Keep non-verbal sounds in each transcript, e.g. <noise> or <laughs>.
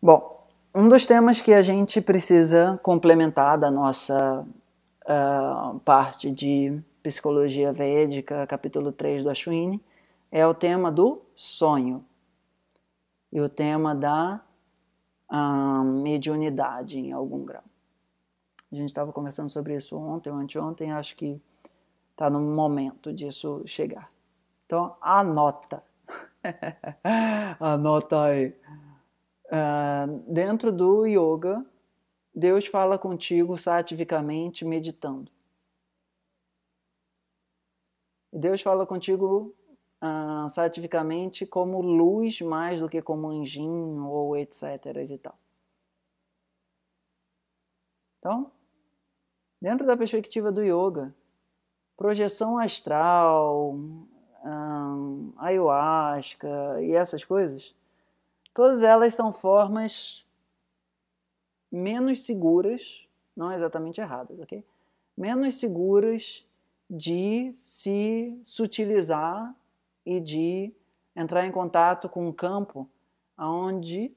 Bom, um dos temas que a gente precisa complementar da nossa uh, parte de Psicologia Védica, capítulo 3 do Ashwini, é o tema do sonho e o tema da ah, mediunidade em algum grau. A gente estava conversando sobre isso ontem ou anteontem, acho que está no momento disso chegar. Então, anota. <laughs> anota aí. Uh, dentro do yoga, Deus fala contigo sativicamente meditando. Deus fala contigo uh, sativicamente como luz mais do que como anjinho ou etc. e tal. Então, dentro da perspectiva do yoga, projeção astral, um, ah, ayahuasca e essas coisas Todas elas são formas menos seguras, não é exatamente erradas, ok? Menos seguras de se sutilizar e de entrar em contato com um campo onde,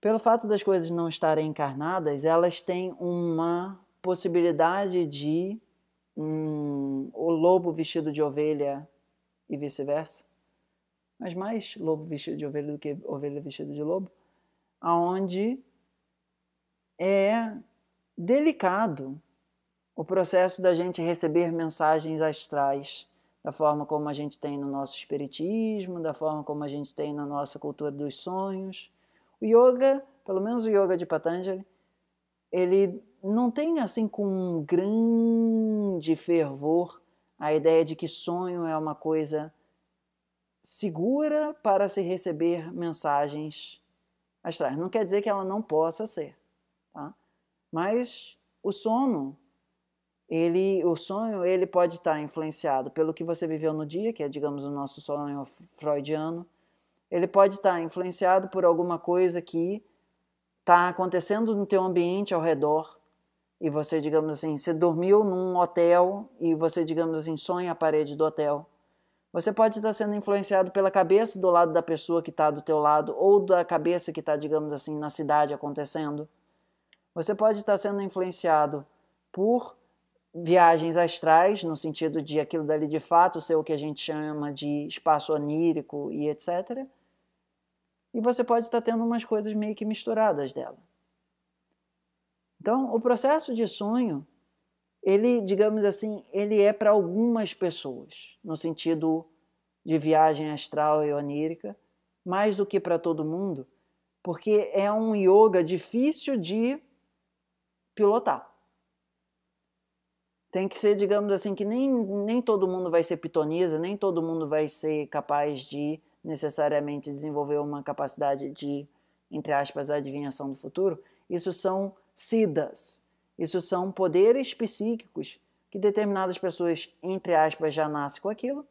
pelo fato das coisas não estarem encarnadas, elas têm uma possibilidade de um, o lobo vestido de ovelha e vice-versa mas mais lobo vestido de ovelha do que ovelha vestida de lobo, aonde é delicado o processo da gente receber mensagens astrais, da forma como a gente tem no nosso espiritismo, da forma como a gente tem na nossa cultura dos sonhos. O yoga, pelo menos o yoga de Patanjali, ele não tem assim com um grande fervor a ideia de que sonho é uma coisa segura para se receber mensagens astrais. Não quer dizer que ela não possa ser, tá? Mas o sono, ele, o sonho, ele pode estar influenciado pelo que você viveu no dia, que é, digamos, o nosso sonho freudiano. Ele pode estar influenciado por alguma coisa que está acontecendo no teu ambiente ao redor e você, digamos assim, você dormiu num hotel e você, digamos assim, sonha a parede do hotel você pode estar sendo influenciado pela cabeça do lado da pessoa que está do teu lado ou da cabeça que está, digamos assim, na cidade acontecendo. Você pode estar sendo influenciado por viagens astrais, no sentido de aquilo dali de fato ser o que a gente chama de espaço onírico e etc. E você pode estar tendo umas coisas meio que misturadas dela. Então, o processo de sonho ele, digamos assim, ele é para algumas pessoas, no sentido de viagem astral e onírica, mais do que para todo mundo, porque é um yoga difícil de pilotar. Tem que ser, digamos assim, que nem, nem todo mundo vai ser pitonisa, nem todo mundo vai ser capaz de necessariamente desenvolver uma capacidade de, entre aspas, adivinhação do futuro. Isso são sidas, isso são poderes psíquicos que determinadas pessoas, entre aspas, já nascem com aquilo.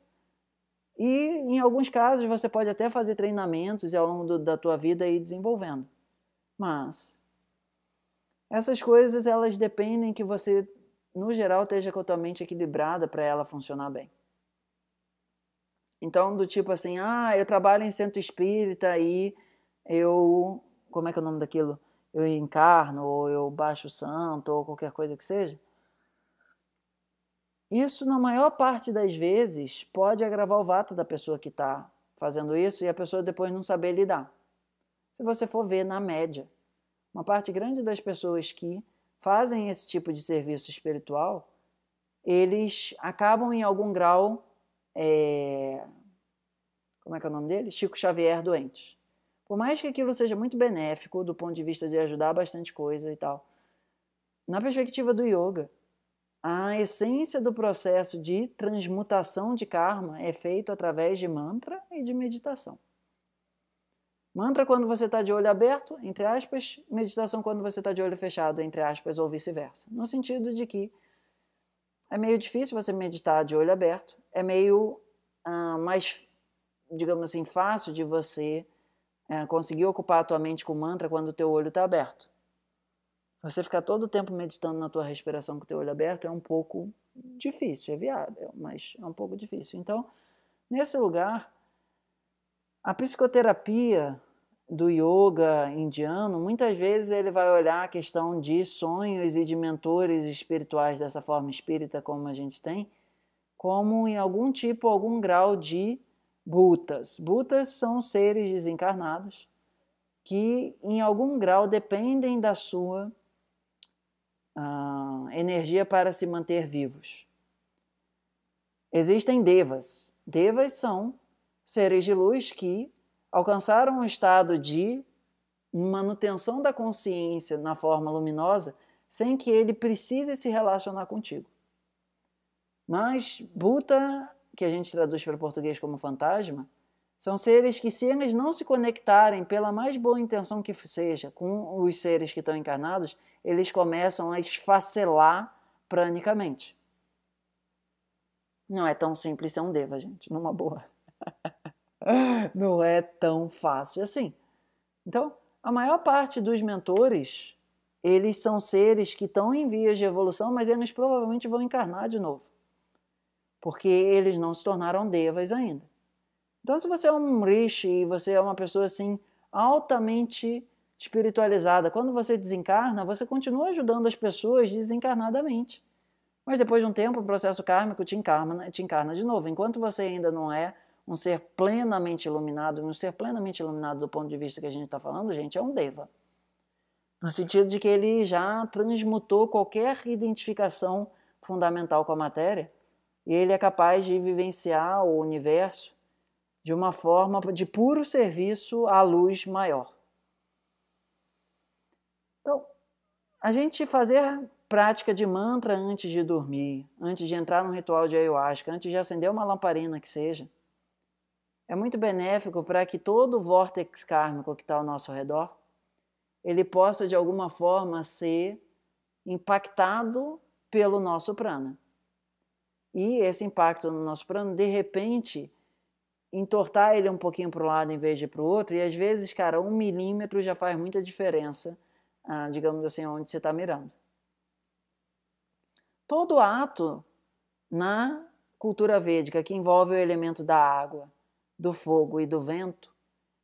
E em alguns casos você pode até fazer treinamentos e ao longo do, da tua vida ir desenvolvendo. Mas essas coisas elas dependem que você, no geral, esteja com a tua mente equilibrada para ela funcionar bem. Então, do tipo assim, ah, eu trabalho em centro espírita e eu. Como é que é o nome daquilo? eu encarno, ou eu baixo santo, ou qualquer coisa que seja, isso, na maior parte das vezes, pode agravar o vato da pessoa que está fazendo isso e a pessoa depois não saber lidar. Se você for ver na média, uma parte grande das pessoas que fazem esse tipo de serviço espiritual, eles acabam em algum grau. É... Como é que é o nome dele? Chico Xavier doentes. Por mais que aquilo seja muito benéfico do ponto de vista de ajudar bastante coisa e tal, na perspectiva do yoga, a essência do processo de transmutação de karma é feito através de mantra e de meditação. Mantra quando você está de olho aberto, entre aspas, meditação quando você está de olho fechado, entre aspas, ou vice-versa. No sentido de que é meio difícil você meditar de olho aberto, é meio ah, mais, digamos assim, fácil de você é, conseguir ocupar a tua mente com mantra quando o teu olho está aberto. Você ficar todo o tempo meditando na tua respiração com o teu olho aberto é um pouco difícil, é viável, mas é um pouco difícil. Então, nesse lugar, a psicoterapia do yoga indiano, muitas vezes ele vai olhar a questão de sonhos e de mentores espirituais dessa forma espírita como a gente tem, como em algum tipo, algum grau de Butas. Butas são seres desencarnados que, em algum grau, dependem da sua ah, energia para se manter vivos. Existem devas. Devas são seres de luz que alcançaram um estado de manutenção da consciência na forma luminosa sem que ele precise se relacionar contigo. Mas Buta que a gente traduz para o português como fantasma, são seres que, se eles não se conectarem, pela mais boa intenção que seja, com os seres que estão encarnados, eles começam a esfacelar pranicamente. Não é tão simples ser um deva, gente, numa boa. <laughs> não é tão fácil assim. Então, a maior parte dos mentores, eles são seres que estão em vias de evolução, mas eles provavelmente vão encarnar de novo porque eles não se tornaram devas ainda. Então, se você é um rishi e você é uma pessoa assim altamente espiritualizada, quando você desencarna, você continua ajudando as pessoas desencarnadamente. Mas depois de um tempo, o processo kármico te encarna, te encarna de novo. Enquanto você ainda não é um ser plenamente iluminado, um ser plenamente iluminado do ponto de vista que a gente está falando, gente, é um deva. No sentido de que ele já transmutou qualquer identificação fundamental com a matéria e ele é capaz de vivenciar o universo de uma forma de puro serviço à luz maior. Então, a gente fazer prática de mantra antes de dormir, antes de entrar num ritual de ayahuasca, antes de acender uma lamparina que seja, é muito benéfico para que todo o vórtice kármico que está ao nosso redor ele possa de alguma forma ser impactado pelo nosso prana e esse impacto no nosso plano, de repente, entortar ele um pouquinho para o lado em vez de para o outro, e às vezes, cara, um milímetro já faz muita diferença, ah, digamos assim, onde você está mirando. Todo ato na cultura védica que envolve o elemento da água, do fogo e do vento,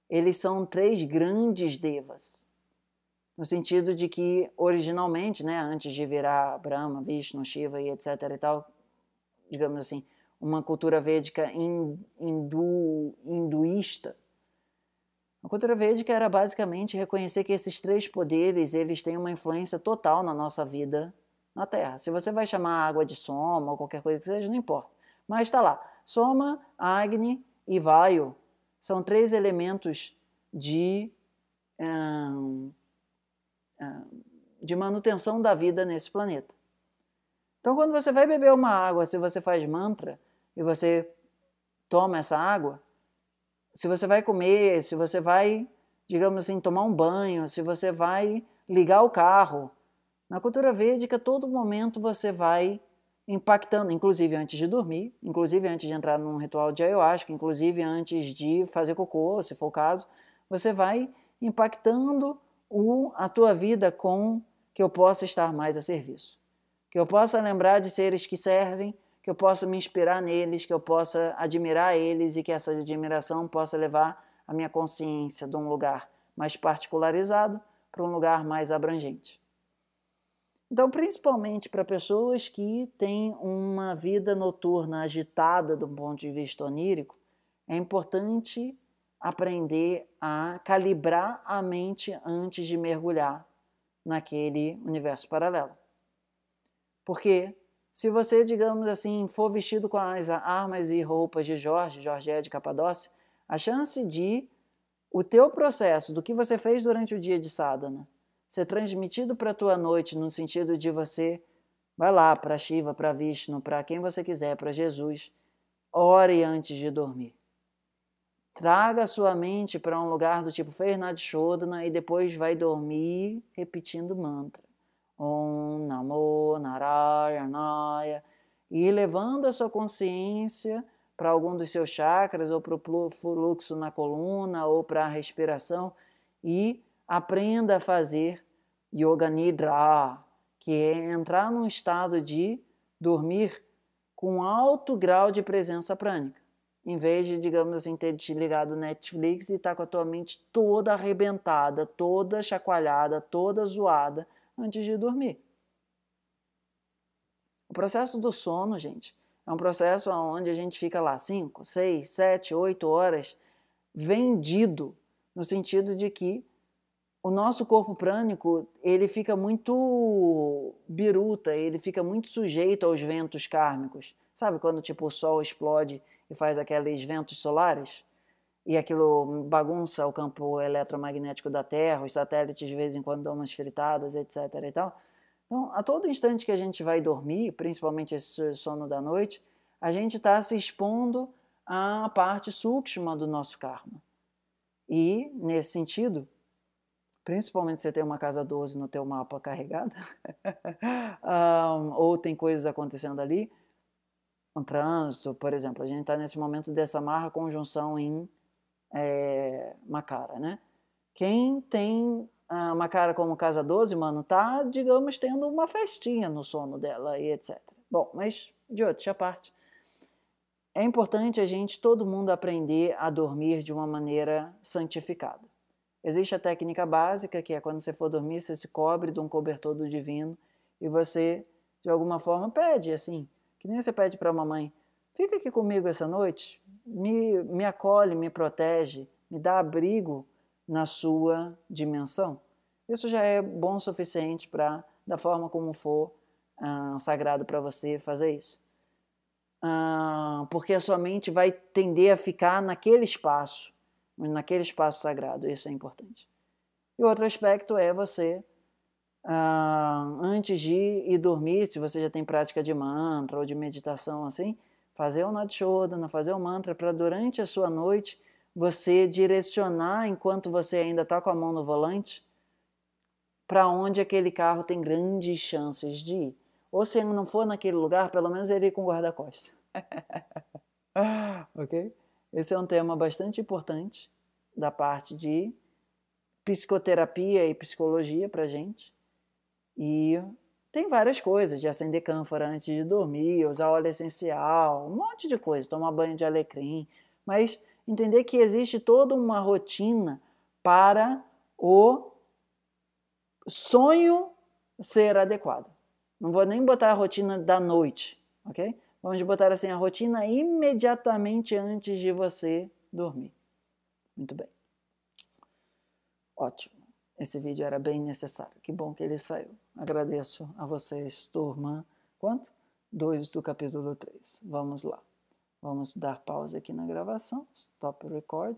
eles são três grandes devas. No sentido de que, originalmente, né, antes de virar Brahma, Vishnu, Shiva e etc. e tal, digamos assim, uma cultura védica hindu, hinduísta, a cultura védica era basicamente reconhecer que esses três poderes eles têm uma influência total na nossa vida na Terra. Se você vai chamar água de soma ou qualquer coisa que seja, não importa. Mas está lá. Soma, Agni e Vayu são três elementos de, de manutenção da vida nesse planeta. Então, quando você vai beber uma água, se você faz mantra e você toma essa água, se você vai comer, se você vai, digamos assim, tomar um banho, se você vai ligar o carro, na cultura védica, todo momento você vai impactando, inclusive antes de dormir, inclusive antes de entrar num ritual de ayahuasca, inclusive antes de fazer cocô, se for o caso, você vai impactando o, a tua vida com que eu possa estar mais a serviço que eu possa lembrar de seres que servem, que eu possa me inspirar neles, que eu possa admirar eles e que essa admiração possa levar a minha consciência de um lugar mais particularizado para um lugar mais abrangente. Então, principalmente para pessoas que têm uma vida noturna agitada do ponto de vista onírico, é importante aprender a calibrar a mente antes de mergulhar naquele universo paralelo. Porque se você, digamos assim, for vestido com as armas e roupas de Jorge, Jorge é de Capadócia, a chance de o teu processo, do que você fez durante o dia de sadhana, ser transmitido para a tua noite, no sentido de você, vai lá para Shiva, para Vishnu, para quem você quiser, para Jesus, ore antes de dormir. Traga a sua mente para um lugar do tipo Fernand Shodana né, e depois vai dormir repetindo mantra. Om Namo Narayanaya. E levando a sua consciência para algum dos seus chakras, ou para o fluxo na coluna, ou para a respiração, e aprenda a fazer Yoga Nidra, que é entrar num estado de dormir com alto grau de presença prânica. Em vez de, digamos assim, ter desligado o Netflix e estar tá com a tua mente toda arrebentada, toda chacoalhada, toda zoada, antes de dormir. O processo do sono, gente, é um processo onde a gente fica lá 5, 6, 7, 8 horas vendido, no sentido de que o nosso corpo prânico ele fica muito biruta, ele fica muito sujeito aos ventos kármicos. Sabe quando tipo o sol explode e faz aqueles ventos solares? e aquilo bagunça o campo eletromagnético da Terra, os satélites de vez em quando dão umas fritadas, etc. E tal. Então, a todo instante que a gente vai dormir, principalmente esse sono da noite, a gente está se expondo à parte sukshma do nosso karma. E, nesse sentido, principalmente se tem uma casa 12 no teu mapa <laughs> carregada, um, ou tem coisas acontecendo ali, um trânsito, por exemplo, a gente está nesse momento dessa marra conjunção em é, Macara, né? Quem tem a Macara como casa 12, mano, tá, digamos, tendo uma festinha no sono dela e etc. Bom, mas de outra parte, é importante a gente, todo mundo, aprender a dormir de uma maneira santificada. Existe a técnica básica, que é quando você for dormir, você se cobre de um cobertor do divino e você, de alguma forma, pede assim, que nem você pede para a mamãe, fica aqui comigo essa noite, me, me acolhe, me protege, me dá abrigo na sua dimensão. Isso já é bom o suficiente para, da forma como for ah, sagrado para você, fazer isso. Ah, porque a sua mente vai tender a ficar naquele espaço, naquele espaço sagrado. Isso é importante. E outro aspecto é você, ah, antes de ir dormir, se você já tem prática de mantra ou de meditação assim, fazer o Natshodana, fazer o mantra, para durante a sua noite você direcionar enquanto você ainda está com a mão no volante para onde aquele carro tem grandes chances de ir. Ou se ele não for naquele lugar, pelo menos ele ir com o guarda-costas. <laughs> ok? Esse é um tema bastante importante da parte de psicoterapia e psicologia para gente. E tem várias coisas, de acender cânfora antes de dormir, usar óleo essencial, um monte de coisa, tomar banho de alecrim, mas entender que existe toda uma rotina para o sonho ser adequado. Não vou nem botar a rotina da noite, ok? Vamos botar assim a rotina imediatamente antes de você dormir. Muito bem. Ótimo. Esse vídeo era bem necessário. Que bom que ele saiu. Agradeço a vocês, turma. Quanto? 2 do capítulo 3. Vamos lá. Vamos dar pausa aqui na gravação. Stop record.